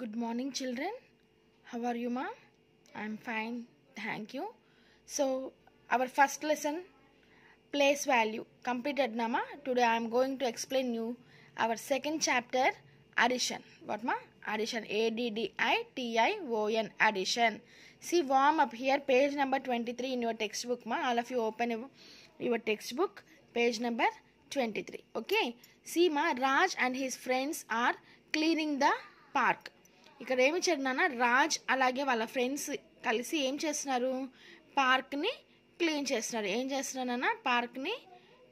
Good morning, children. How are you, ma? i I'm fine. Thank you. So, our first lesson, place value, completed, Nama. Today, I'm going to explain you our second chapter, addition. What, ma? Addition. A D D I T I O N. Addition. See, warm up here, page number 23 in your textbook, ma. All of you open your textbook, page number 23. Okay. See, ma, Raj and his friends are cleaning the park ఇక్కడ ఏమి ఇచ్చాడు రాజ్ అలాగే వాళ్ళ friends కలిసి ఏం చేస్తున్నారు పార్క్ని clean చేస్తున్నారు ఏం చేస్తున్నారు పార్క్ని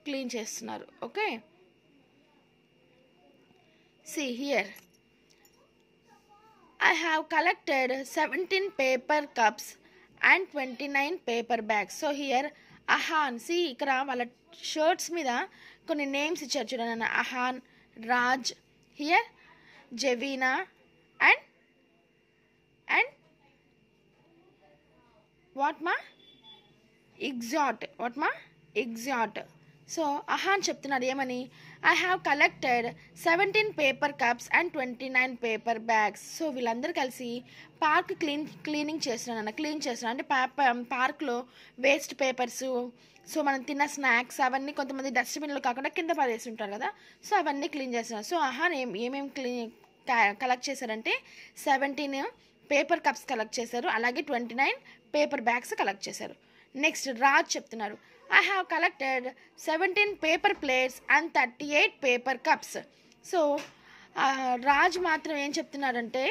క్లీన్ చేస్తున్నారు okay see here I have collected seventeen paper cups and twenty nine paper bags so here Ahan see ఇక్కడ వాళ్ళ షర్ట్స్ మీద కొన్ని నేమ్స్ ఇచ్చారు చూడండి Ahan Raj here Javeena and and what మా ఎగ్జాట్ వాట్ మా ఎగ్జాట్ సో అహాన్ చెప్తున్నాడు ఏమని I have collected seventeen paper cups and twenty nine paper bags so వీళ్ళందరూ కలిసి పార్క్ క్లీన్ క్లీనింగ్ చేస్తున్నాను క్లీన్ చేస్తున్నాను అంటే పార్క్లో వేస్ట్ పేపర్స్ సో మనం తిన్న స్నాక్స్ అవన్నీ కొంతమంది డస్ట్బిన్లో కాకుండా కింద పడేసి ఉంటారు కదా సో అవన్నీ క్లీన్ చేస్తున్నారు సో అహాన్ ఏం ఏమేమి క్లీన్ కలెక్ట్ చేశారంటే సెవెంటీన్ పేపర్ కప్స్ కలెక్ట్ చేశారు అలాగే twenty nine paper bags collect చేశారు నెక్స్ట్ రాజ్ చెప్తున్నారు I have collected seventeen paper plates and thirty eight paper cups so Raj మాత్రం ఏం చెప్తున్నారంటే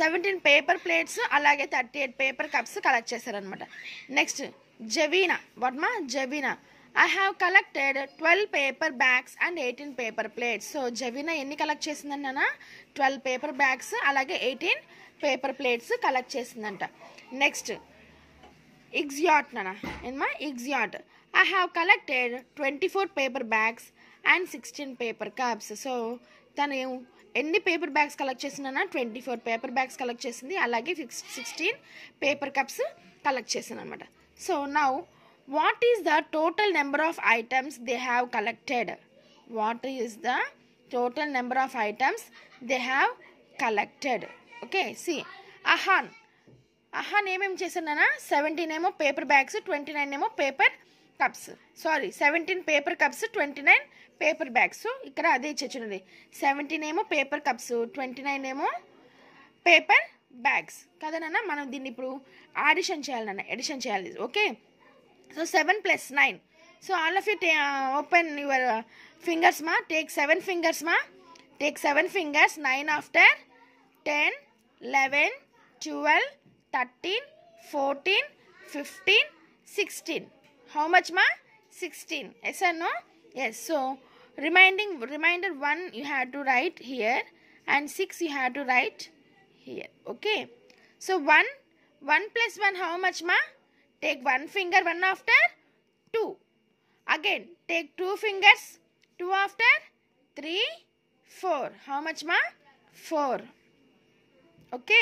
సెవెంటీన్ పేపర్ ప్లేట్స్ అలాగే thirty eight paper cups collect చేశారనమాట next Javeena Varma Javeena I have collected twelve paper bags and eighteen paper plates so Javeena ఎన్ని collect చేసిందన్న twelve paper bags అలాగే eighteen paper plates collect చేసిందంట next ఇగ్జియాట్ నానా ఏమా ఇగ్జియాట్ I have collected twenty four paper bags and sixteen paper cups so తను ఎన్ని పేపర్ బ్యాగ్స్ కలెక్ట్ చేసిందన్నా twenty four paper bags collect చేసింది అలాగే six sixteen paper cups collect చేసింది అనమాట సో నా what is the total number of items they have collected what is the total number of items they have collected okay see Ahan అహా ఏమేమి చేశానా seventeen ఏమో paper bags twenty nine ఏమో paper cups sorry seventeen paper cups twenty nine paper bags ఇక్కడ అదే చచ్చినది seventeen ఏమో paper cups twenty nine ఏమో పేపర్ బ్యాగ్స్ కదా నాన్న మనం దీన్ని ఇప్పుడు ఆడిషన్ చేయాలన్న ఎడిషన్ చేయాలి okay So 7 plus 9. So all of you uh, open your uh, fingers ma. Take 7 fingers ma. Take 7 fingers. 9 after 10, 11, 12, 13, 14, 15, 16. How much ma? 16. Yes or no? Yes. So reminding reminder 1 you had to write here and 6 you had to write here. Okay. So 1, 1 plus 1 how much ma? Take one finger one after two again take two fingers two after three four how much మా four okay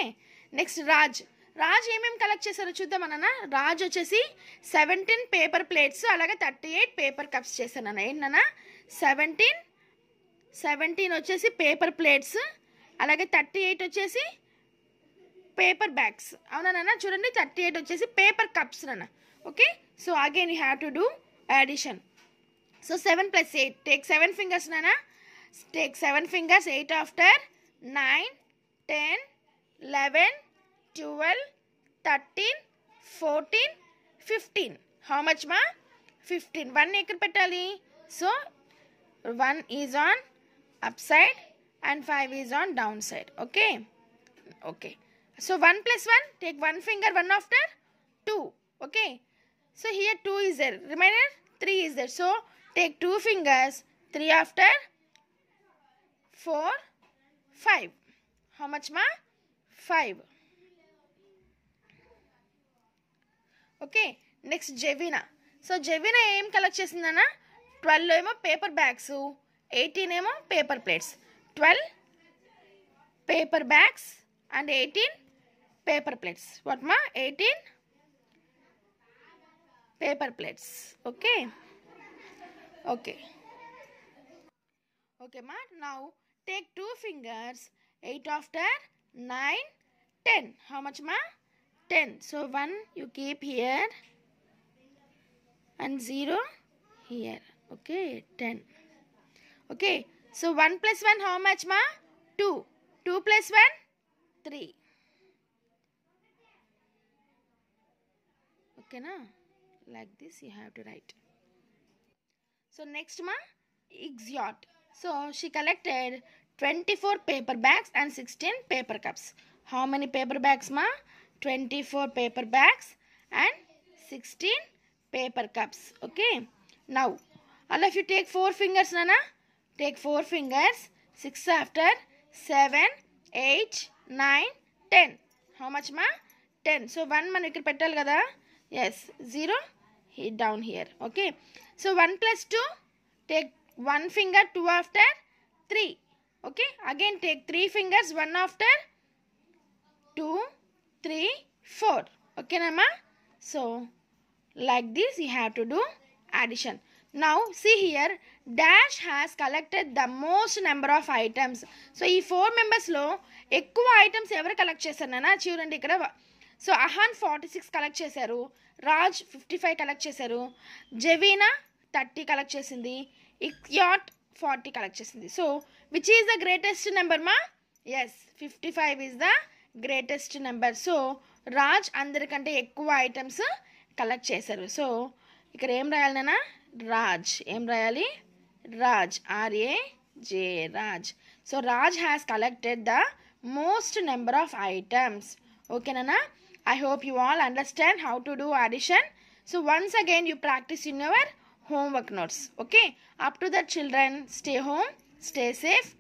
next Raj Raj ఏమేమి collect చేశారో చూద్దాం అన్న రాజ్ వచ్చేసి seventeen paper plates అలాగే thirty eight paper cups చేశాను అన్న ఏంటన్నా సెవెంటీన్ సెవెంటీన్ వచ్చేసి పేపర్ ప్లేట్స్ అలాగే థర్టీ ఎయిట్ వచ్చేసి పేపర్ బ్యాగ్స్ అవునా నాన్న చూడండి థర్టీ ఎయిట్ వచ్చేసి పేపర్ కప్స్ నాన్న okay so again you have to do addition so seven plus eight take seven fingers నానా take seven fingers eight after nine ten eleven twelve thirteen fourteen fifteen how much మా fifteen one ఎక్కడ పెట్టాలి so one is on up side and five is on down side okay okay So 1 plus 1, take one finger, one after 2. Okay. So here 2 is there. Remainder 3 is there. So take 2 fingers, 3 after 4, 5. How much ma? 5. Okay. Next Jevina. So Jevina ఏం collect చేసిందన్న 12 ఏమో paper bags 18 ఏమో paper plates 12 paper bags and 18 paper plates what ma 18 paper plates okay okay okay ma now take two fingers 8 after 9 10 how much ma 10 so 1 you keep here and 0 here okay 10 okay so 1 plus 1 how much ma 2 2 plus 1 3 ఓకేనా like this you have to write so next మా ఇగ్జియాట్ so she collected twenty four paper bags and sixteen paper cups how many paper bags మా twenty four paper bags and sixteen paper cups okay now అలా if you take four fingers నానా take four fingers six after seven eight nine ten how much మా ten so one మనం ఇక్కడ పెట్టాలి కదా yes 0 down here okay so 1 plus 2 take one finger 2 after 3 okay again take three fingers one after 2 3 4 okay nama so like this you have to do addition now see here dash has collected the most number of items so four members lo ekku items ఎవరు collect చేశారన్నా chudandi ikkada so Ahan forty six collect చేశారు Raj fifty five collect చేశారు జవీనా thirty collect చేసింది ఇక్యాట్ forty collect చేసింది so which is the greatest number మా yes fifty five is the greatest number so Raj అందరికంటే ఎక్కువ ఐటమ్స్ కలెక్ట్ చేశారు సో ఇక్కడ ఏం రాయాలి నాన్న రాజ్ ఏం రాయాలి Raj R A J Raj so Raj has collected the most number of items ఓకేనా I hope you all understand how to do addition. So once again you practice in your homework notes. Okay. Up to the children. Stay home. Stay safe.